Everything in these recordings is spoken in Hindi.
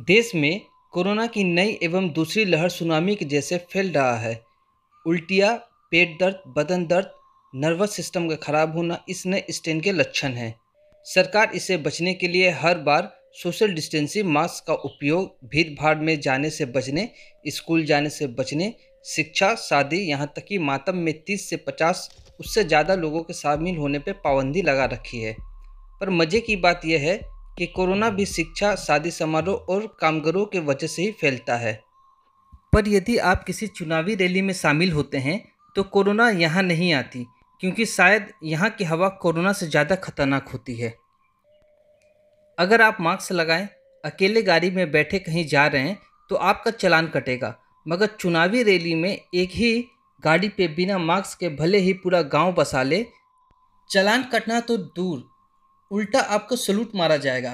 देश में कोरोना की नई एवं दूसरी लहर सुनामी के जैसे फैल रहा है उल्टिया पेट दर्द बदन दर्द नर्वस सिस्टम का खराब होना इस नए स्टेन के लक्षण हैं सरकार इससे बचने के लिए हर बार सोशल डिस्टेंसिंग मास्क का उपयोग भीड़ भाड़ में जाने से बचने स्कूल जाने से बचने शिक्षा शादी यहाँ तक कि मातम में तीस से पचास उससे ज़्यादा लोगों के शामिल होने पर पाबंदी लगा रखी है पर मज़े की बात यह है कि कोरोना भी शिक्षा शादी समारोह और कामगारों के वजह से ही फैलता है पर यदि आप किसी चुनावी रैली में शामिल होते हैं तो कोरोना यहाँ नहीं आती क्योंकि शायद यहाँ की हवा कोरोना से ज़्यादा खतरनाक होती है अगर आप मास्क लगाएं अकेले गाड़ी में बैठे कहीं जा रहे हैं तो आपका चलान कटेगा मगर चुनावी रैली में एक ही गाड़ी पे बिना मास्क के भले ही पूरा गांव बसा ले चलान कटना तो दूर उल्टा आपको सलूट मारा जाएगा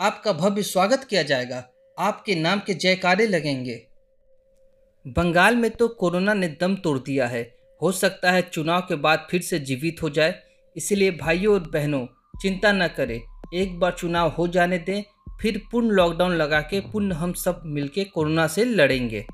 आपका भव्य स्वागत किया जाएगा आपके नाम के जयकारे लगेंगे बंगाल में तो कोरोना ने दम तोड़ दिया है हो सकता है चुनाव के बाद फिर से जीवित हो जाए इसलिए भाइयों और बहनों चिंता न करें एक बार चुनाव हो जाने दें फिर पूर्ण लॉकडाउन लगा के पुनः हम सब मिलके कोरोना से लड़ेंगे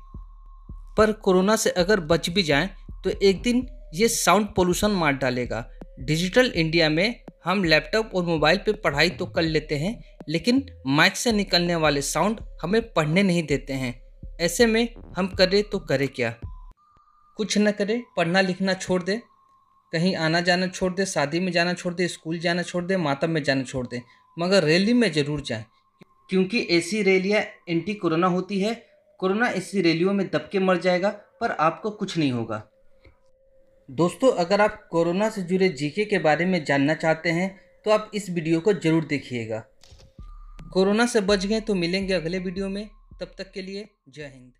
पर कोरोना से अगर बच भी जाएं तो एक दिन ये साउंड पोल्यूशन मार डालेगा डिजिटल इंडिया में हम लैपटॉप और मोबाइल पे पढ़ाई तो कर लेते हैं लेकिन माइक से निकलने वाले साउंड हमें पढ़ने नहीं देते हैं ऐसे में हम करें तो करें क्या कुछ न करें पढ़ना लिखना छोड़ दे कहीं आना जाना छोड़ दे शादी में जाना छोड़ दे स्कूल जाना छोड़ दें मातम में जाना छोड़ दें मगर रैली में ज़रूर जाएं क्योंकि ऐसी रैलियाँ एंटी कोरोना होती है कोरोना ऐसी रैलियों में दबके मर जाएगा पर आपको कुछ नहीं होगा दोस्तों अगर आप कोरोना से जुड़े जीके के बारे में जानना चाहते हैं तो आप इस वीडियो को ज़रूर देखिएगा कोरोना से बच गए तो मिलेंगे अगले वीडियो में तब तक के लिए जय हिंद